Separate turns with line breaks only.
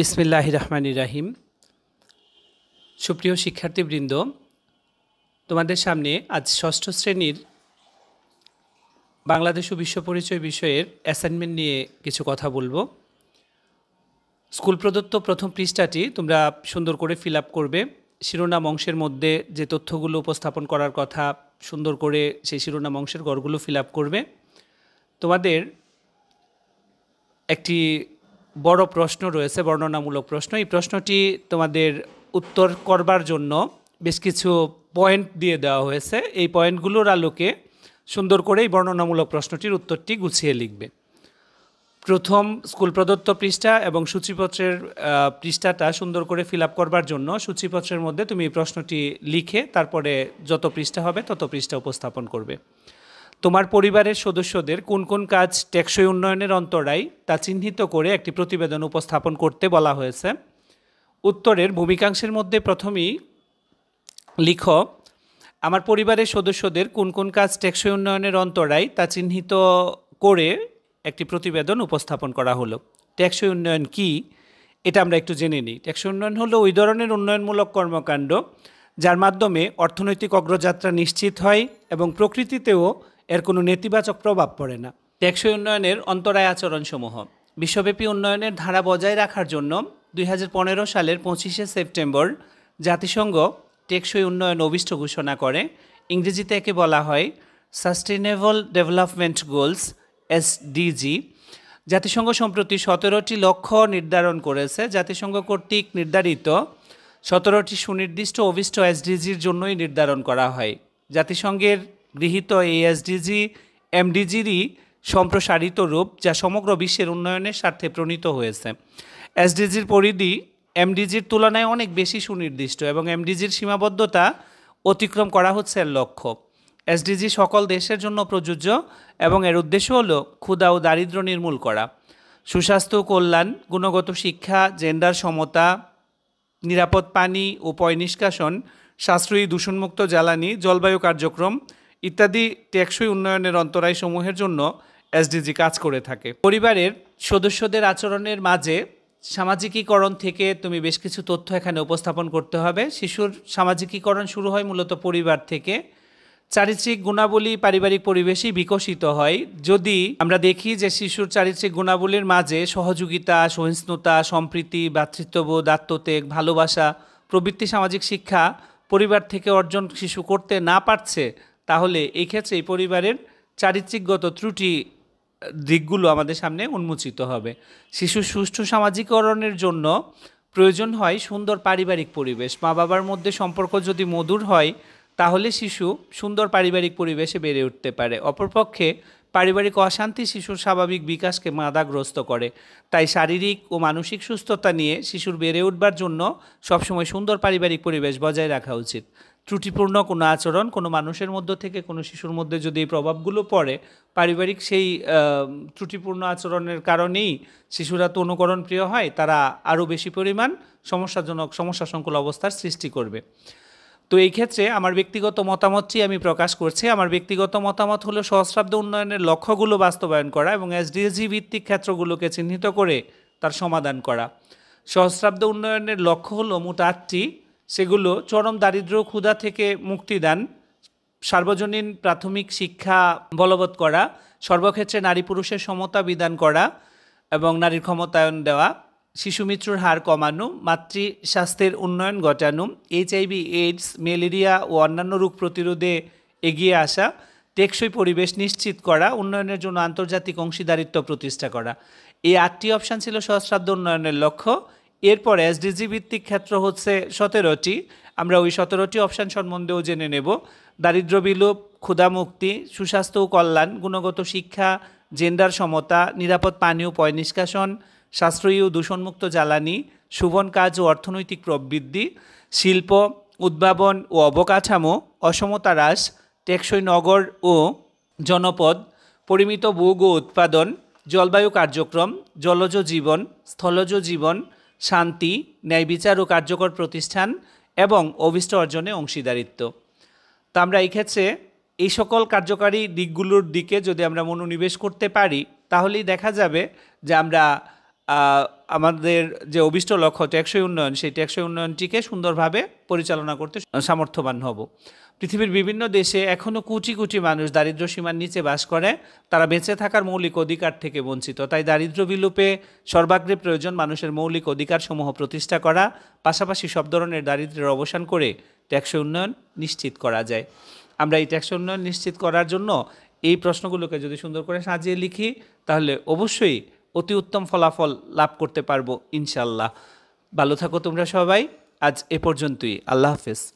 বিসমিল্লাহ রহমান রাহিম সুপ্রিয় শিক্ষার্থীবৃন্দ তোমাদের সামনে আজ ষষ্ঠ শ্রেণীর বাংলাদেশ ও বিশ্ব পরিচয় বিষয়ের অ্যাসাইনমেন্ট নিয়ে কিছু কথা বলবো স্কুল প্রদত্ত প্রথম পৃষ্ঠাটি তোমরা সুন্দর করে ফিল করবে শিরোনাম অংশের মধ্যে যে তথ্যগুলো উপস্থাপন করার কথা সুন্দর করে সেই শিরোনাম অংশের গড়গুলো ফিল করবে তোমাদের একটি বড় প্রশ্ন রয়েছে বর্ণনামূলক প্রশ্ন এই প্রশ্নটি তোমাদের উত্তর করবার জন্য বেশ কিছু পয়েন্ট দিয়ে দেওয়া হয়েছে এই পয়েন্টগুলোর আলোকে সুন্দর করে এই বর্ণনামূলক প্রশ্নটির উত্তরটি গুছিয়ে লিখবে প্রথম স্কুল প্রদত্ত পৃষ্ঠা এবং সূচিপত্রের পৃষ্ঠাটা সুন্দর করে ফিল আপ করবার জন্য সূচিপত্রের মধ্যে তুমি এই প্রশ্নটি লিখে তারপরে যত পৃষ্ঠা হবে তত পৃষ্ঠা উপস্থাপন করবে তোমার পরিবারের সদস্যদের কোন কোন কাজ টেকসই উন্নয়নের অন্তরায় তা চিহ্নিত করে একটি প্রতিবেদন উপস্থাপন করতে বলা হয়েছে উত্তরের ভূমিকাংশের মধ্যে প্রথমেই লিখ আমার পরিবারের সদস্যদের কোন কোন কাজ টেকসই উন্নয়নের অন্তরায় তা চিহ্নিত করে একটি প্রতিবেদন উপস্থাপন করা হলো টেকসই উন্নয়ন কি এটা আমরা একটু জেনে নিই টেকসই উন্নয়ন হলো ওই ধরনের উন্নয়নমূলক কর্মকাণ্ড যার মাধ্যমে অর্থনৈতিক অগ্রযাত্রা নিশ্চিত হয় এবং প্রকৃতিতেও এর কোনো নেতিবাচক প্রভাব পড়ে না টেকসই উন্নয়নের অন্তরায় আচরণসমূহ বিশ্বব্যাপী উন্নয়নের ধারা বজায় রাখার জন্য দুই সালের পঁচিশে সেপ্টেম্বর জাতিসংঘ টেকসই উন্নয়ন অভিষ্ট ঘোষণা করে ইংরেজিতে একে বলা হয় সাস্টেনেবল ডেভেলপমেন্ট গোলস এসডিজি জাতিসংঘ সম্প্রতি সতেরোটি লক্ষ্য নির্ধারণ করেছে জাতিসংঘ কর্তৃক নির্ধারিত সতেরোটি সুনির্দিষ্ট অভিষ্ট এসডিজির জন্যই নির্ধারণ করা হয় জাতিসংঘের গৃহীত এই এসডিজি এমডিজিরই সম্প্রসারিত রূপ যা সমগ্র বিশ্বের উন্নয়নের স্বার্থে প্রণীত হয়েছে এসডিজির পরিধি এমডিজির তুলনায় অনেক বেশি সুনির্দিষ্ট এবং এমডিজির সীমাবদ্ধতা অতিক্রম করা হচ্ছে এর লক্ষ্য এসডিজি সকল দেশের জন্য প্রযোজ্য এবং এর উদ্দেশ্য হল ক্ষুধা ও দারিদ্র নির্মূল করা সুস্বাস্থ্য কল্যাণ গুণগত শিক্ষা জেন্ডার সমতা নিরাপদ পানি ও পয় নিষ্কাশন সাশ্রয়ী দূষণমুক্ত জ্বালানি জলবায়ু কার্যক্রম ইত্যাদি টেকসই উন্নয়নের অন্তরায়সমূহের জন্য এসডিজি কাজ করে থাকে পরিবারের সদস্যদের আচরণের মাঝে সামাজিকীকরণ থেকে তুমি বেশ কিছু তথ্য এখানে উপস্থাপন করতে হবে শিশুর সামাজিকীকরণ শুরু হয় মূলত পরিবার থেকে চারিত্রিক গুণাবলী পারিবারিক পরিবেশই বিকশিত হয় যদি আমরা দেখি যে শিশুর চারিত্রিক গুণাবলীর মাঝে সহযোগিতা সহিষ্ণুতা সম্প্রীতি ভ্রাতৃত্ববোধ আত্মত্যাগ ভালোবাসা প্রবৃত্তি সামাজিক শিক্ষা পরিবার থেকে অর্জন শিশু করতে না পারছে তাহলে এই ক্ষেত্রে এই পরিবারের চারিত্রিকগত ত্রুটি দিকগুলো আমাদের সামনে উন্মোচিত হবে শিশু সুষ্ঠু সামাজিকরণের জন্য প্রয়োজন হয় সুন্দর পারিবারিক পরিবেশ মা বাবার মধ্যে সম্পর্ক যদি মধুর হয় তাহলে শিশু সুন্দর পারিবারিক পরিবেশে বেড়ে উঠতে পারে অপরপক্ষে পারিবারিক অশান্তি শিশুর স্বাভাবিক বিকাশকে মাদাগ্রস্ত করে তাই শারীরিক ও মানসিক সুস্থতা নিয়ে শিশুর বেড়ে উঠবার জন্য সবসময় সুন্দর পারিবারিক পরিবেশ বজায় রাখা উচিত ত্রুটিপূর্ণ কোনো আচরণ কোনো মানুষের মধ্য থেকে কোনো শিশুর মধ্যে যদি এই প্রভাবগুলো পড়ে পারিবারিক সেই ত্রুটিপূর্ণ আচরণের কারণেই শিশুরা তো অনুকরণ প্রিয় হয় তারা আরও বেশি পরিমাণ সমস্যাজনক সমস্যা সংকুল অবস্থার সৃষ্টি করবে তো এই ক্ষেত্রে আমার ব্যক্তিগত মতামতটি আমি প্রকাশ করছি আমার ব্যক্তিগত মতামত হলো সহস্রাব্দ উন্নয়নের লক্ষ্যগুলো বাস্তবায়ন করা এবং এসডিএসজি ভিত্তিক ক্ষেত্রগুলোকে চিহ্নিত করে তার সমাধান করা সহস্রাব্দ উন্নয়নের লক্ষ্য হলো মোট আটটি সেগুলো চরম দারিদ্র ক্ষুধা থেকে মুক্তি দেন সার্বজনীন প্রাথমিক শিক্ষা বলবৎ করা সর্বক্ষেত্রে নারী পুরুষের সমতা বিধান করা এবং নারীর ক্ষমতায়ন দেওয়া শিশু মৃত্যুর হার কমানো মাতৃ স্বাস্থ্যের উন্নয়ন ঘটানো এইচআইভি এইডস ম্যালেরিয়া ও অন্যান্য রোগ প্রতিরোধে এগিয়ে আসা টেকসই পরিবেশ নিশ্চিত করা উন্নয়নের জন্য আন্তর্জাতিক অংশীদারিত্ব প্রতিষ্ঠা করা এই আটটি অপশান ছিল সহস্রাব্দ উন্নয়নের লক্ষ্য এরপর এসডিজি ভিত্তিক ক্ষেত্র হচ্ছে সতেরোটি আমরা ওই সতেরোটি অপশান সম্বন্ধেও জেনে নেব দারিদ্র বিলোপ ক্ষুধামুক্তি সুস্বাস্থ্য ও কল্যাণ গুণগত শিক্ষা জেন্ডার সমতা নিরাপদ পানি ও পয় নিষ্কাশন সাশ্রয়ী ও দূষণমুক্ত জ্বালানি শুভন কাজ ও অর্থনৈতিক প্রবৃদ্ধি শিল্প উদ্ভাবন ও অবকাঠামো অসমতা হ্রাস টেকসই নগর ও জনপদ পরিমিত ভোগ ও উৎপাদন জলবায়ু কার্যক্রম জলজ জীবন স্থলজ জীবন শান্তি ন্যায় বিচার ও কার্যকর প্রতিষ্ঠান এবং অভিষ্ট অর্জনে অংশীদারিত্ব তা আমরা এই ক্ষেত্রে এই সকল কার্যকারী দিকগুলোর দিকে যদি আমরা মনোনিবেশ করতে পারি তাহলেই দেখা যাবে যে আমরা আমাদের যে অভিষ্ট লক্ষ্য টেকসই উন্নয়ন সেই টেকসই উন্নয়নটিকে সুন্দরভাবে পরিচালনা করতে সামর্থ্যবান হব পৃথিবীর বিভিন্ন দেশে এখনও কোটি কোটি মানুষ দারিদ্র সীমার নিচে বাস করে তারা বেঁচে থাকার মৌলিক অধিকার থেকে বঞ্চিত তাই দারিদ্র বিলুপে সর্বাগ্রে প্রয়োজন মানুষের মৌলিক অধিকারসমূহ প্রতিষ্ঠা করা পাশাপাশি সব ধরনের দারিদ্রের অবসান করে ট্যাক্স উন্নয়ন নিশ্চিত করা যায় আমরা এই ট্যাক্স উন্নয়ন নিশ্চিত করার জন্য এই প্রশ্নগুলোকে যদি সুন্দর করে সাজিয়ে লিখি তাহলে অবশ্যই অতি উত্তম ফলাফল লাভ করতে পারবো ইনশাল্লাহ ভালো থাকো তোমরা সবাই আজ এ পর্যন্তই আল্লাহ হাফেজ